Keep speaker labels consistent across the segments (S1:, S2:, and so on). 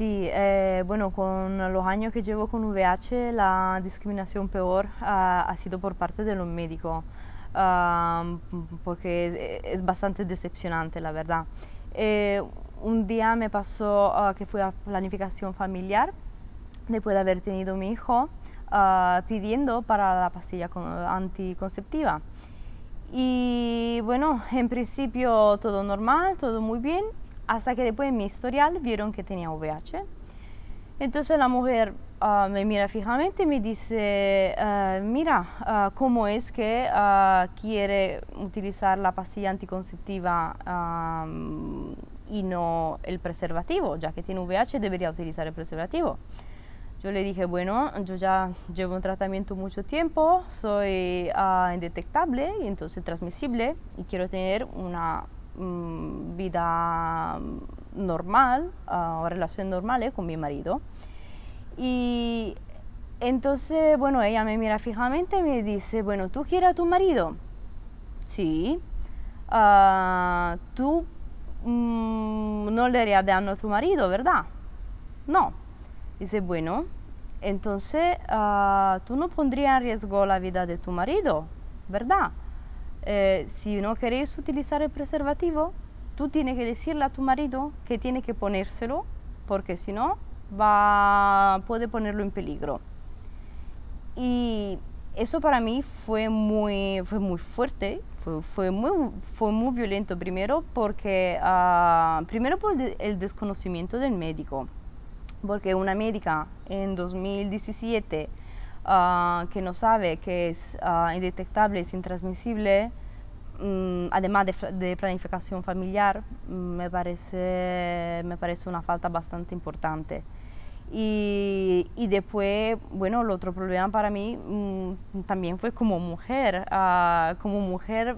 S1: Sí, eh, bueno, con los años que llevo con VH, la discriminación peor ah, ha sido por parte de los médicos, ah, porque es, bastante decepcionante, la verdad. Eh, un día me pasó ah, que fui a planificación familiar, después de haber tenido mi hijo, pidiendo para la pastilla anticonceptiva. Y bueno, en principio todo normal, todo muy bien, hasta que después en mi historial vieron que tenía VH. Entonces la mujer ah, me mira fijamente y me dice, ah, mira, ah, ¿cómo es que quiere utilizar la pastilla anticonceptiva y no el preservativo? Ya que tiene VH debería utilizar el preservativo. Yo le dije, bueno, yo ya llevo un tratamiento mucho tiempo, soy indetectable y entonces transmisible y quiero tener una Mm, vida normal, ah, o relación normal con mi marido. Y entonces, bueno, ella me mira fijamente y me dice, bueno, ¿tú quieres a tu marido? Sí. Ah, ¿Tú mm, no le harías daño a tu marido, verdad? No. Dice, bueno, entonces ah, tú no pondrías en riesgo la vida de tu marido, ¿verdad? Eh, si no queréis utilizar el preservativo, tú tienes que decirle a tu marido que tiene que ponérselo, porque si no, va, puede ponerlo en peligro. Y eso para mí fue muy, fue muy fuerte, fue, fue, muy, fue muy violento primero, porque, ah, primero por el desconocimiento del médico, porque una médica en 2017 Ah, que no sabe, que es ah, indetectable, es intransmisible, mm, además de, planificación familiar, mm, me, parece, me parece una falta bastante importante. Y, después, bueno, el otro problema para mí mm, también fue como mujer. Ah, como mujer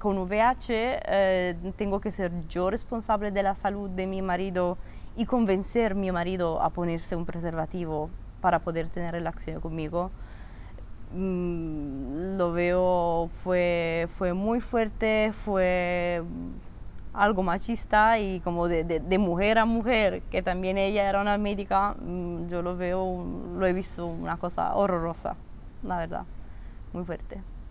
S1: con VIH eh, tengo que ser yo responsable de la salud de mi marido y convencer a mi marido a ponerse un preservativo para poder tener relación conmigo. Mm, lo veo, fue, fue muy fuerte, fue algo machista y como de, de, de, mujer a mujer, que también ella era una médica, mm, yo lo veo, lo he visto una cosa horrorosa, la verdad, muy fuerte.